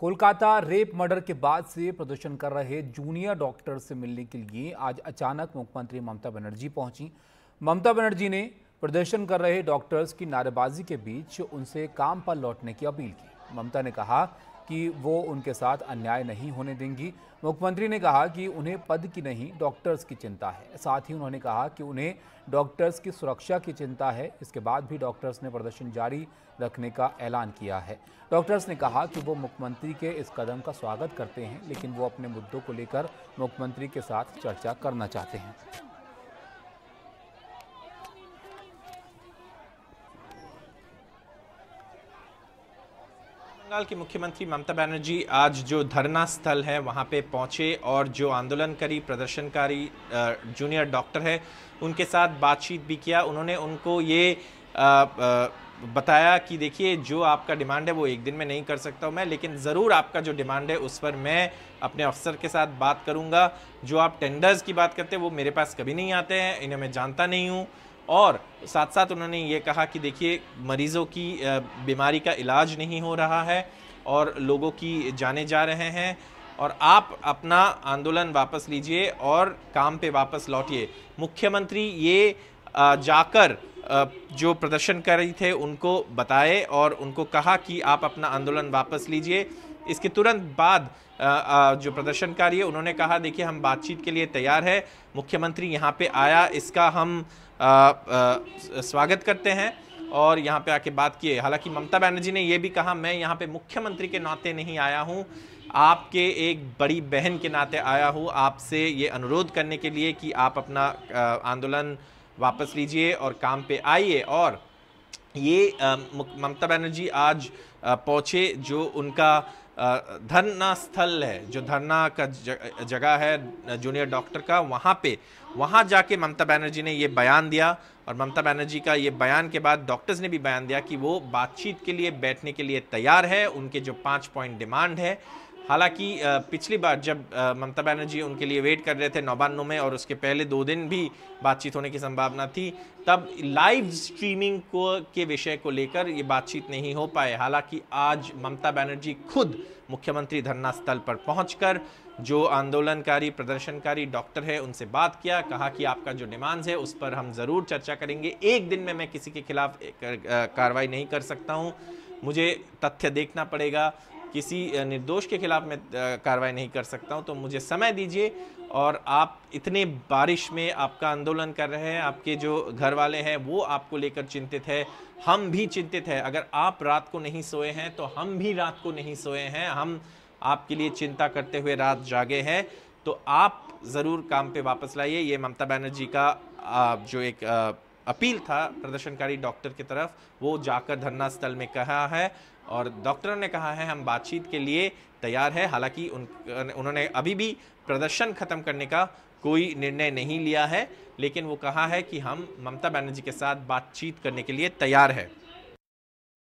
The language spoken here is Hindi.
कोलकाता रेप मर्डर के बाद से प्रदर्शन कर रहे जूनियर डॉक्टर से मिलने के लिए आज अचानक मुख्यमंत्री ममता बनर्जी पहुंची ममता बनर्जी ने प्रदर्शन कर रहे डॉक्टर्स की नारेबाजी के बीच उनसे काम पर लौटने की अपील की ममता ने कहा कि वो उनके साथ अन्याय नहीं होने देंगी मुख्यमंत्री ने कहा कि उन्हें पद की नहीं डॉक्टर्स की चिंता है साथ ही उन्होंने कहा कि उन्हें डॉक्टर्स की सुरक्षा की चिंता है इसके बाद भी डॉक्टर्स ने प्रदर्शन जारी रखने का ऐलान किया है डॉक्टर्स ने कहा कि वो मुख्यमंत्री के इस कदम का स्वागत करते हैं लेकिन वो अपने मुद्दों को लेकर मुख्यमंत्री के साथ चर्चा करना चाहते हैं बंगाल की मुख्यमंत्री ममता बनर्जी आज जो धरना स्थल है वहाँ पे पहुँचे और जो आंदोलनकारी प्रदर्शनकारी जूनियर डॉक्टर है उनके साथ बातचीत भी किया उन्होंने उनको ये आ, आ, बताया कि देखिए जो आपका डिमांड है वो एक दिन में नहीं कर सकता हूँ मैं लेकिन ज़रूर आपका जो डिमांड है उस पर मैं अपने अफसर के साथ बात करूँगा जो आप टेंडर्स की बात करते हैं वो मेरे पास कभी नहीं आते हैं इन्हें मैं जानता नहीं हूँ और साथ साथ उन्होंने ये कहा कि देखिए मरीज़ों की बीमारी का इलाज नहीं हो रहा है और लोगों की जाने जा रहे हैं और आप अपना आंदोलन वापस लीजिए और काम पे वापस लौटिए मुख्यमंत्री ये जाकर जो प्रदर्शन कर रही थे उनको बताए और उनको कहा कि आप अपना आंदोलन वापस लीजिए इसके तुरंत बाद जो प्रदर्शनकारी है उन्होंने कहा देखिए हम बातचीत के लिए तैयार है मुख्यमंत्री यहाँ पे आया इसका हम स्वागत करते हैं और यहाँ पे आके बात किए हालांकि ममता बनर्जी ने ये भी कहा मैं यहाँ पे मुख्यमंत्री के नाते नहीं आया हूँ आपके एक बड़ी बहन के नाते आया हूँ आपसे ये अनुरोध करने के लिए कि आप अपना आंदोलन वापस लीजिए और काम पे आइए और ये ममता बनर्जी आज पहुँचे जो उनका धरना स्थल है जो धरना का जगह है जूनियर डॉक्टर का वहाँ पे वहाँ जाके ममता बनर्जी ने ये बयान दिया और ममता बनर्जी का ये बयान के बाद डॉक्टर्स ने भी बयान दिया कि वो बातचीत के लिए बैठने के लिए तैयार है उनके जो पाँच पॉइंट डिमांड है हालांकि पिछली बार जब ममता बनर्जी उनके लिए वेट कर रहे थे नौबानों में और उसके पहले दो दिन भी बातचीत होने की संभावना थी तब लाइव स्ट्रीमिंग को के विषय को लेकर ये बातचीत नहीं हो पाए हालांकि आज ममता बनर्जी खुद मुख्यमंत्री धरना स्थल पर पहुंचकर जो आंदोलनकारी प्रदर्शनकारी डॉक्टर है उनसे बात किया कहा कि आपका जो डिमांड्स है उस पर हम ज़रूर चर्चा करेंगे एक दिन में मैं किसी के खिलाफ कार्रवाई नहीं कर सकता हूँ मुझे तथ्य देखना पड़ेगा किसी निर्दोष के खिलाफ मैं कार्रवाई नहीं कर सकता हूं तो मुझे समय दीजिए और आप इतने बारिश में आपका आंदोलन कर रहे हैं आपके जो घर वाले हैं वो आपको लेकर चिंतित है हम भी चिंतित है अगर आप रात को नहीं सोए हैं तो हम भी रात को नहीं सोए हैं हम आपके लिए चिंता करते हुए रात जागे हैं तो आप ज़रूर काम पे वापस लाइए ये ममता बनर्जी का जो एक अपील था प्रदर्शनकारी डॉक्टर की तरफ वो जाकर धरना स्थल में कहा है और डॉक्टर ने कहा है हम बातचीत के लिए तैयार है हालांकि उन उन्होंने अभी भी प्रदर्शन खत्म करने का कोई निर्णय नहीं लिया है लेकिन वो कहा है कि हम ममता बनर्जी के साथ बातचीत करने के लिए तैयार है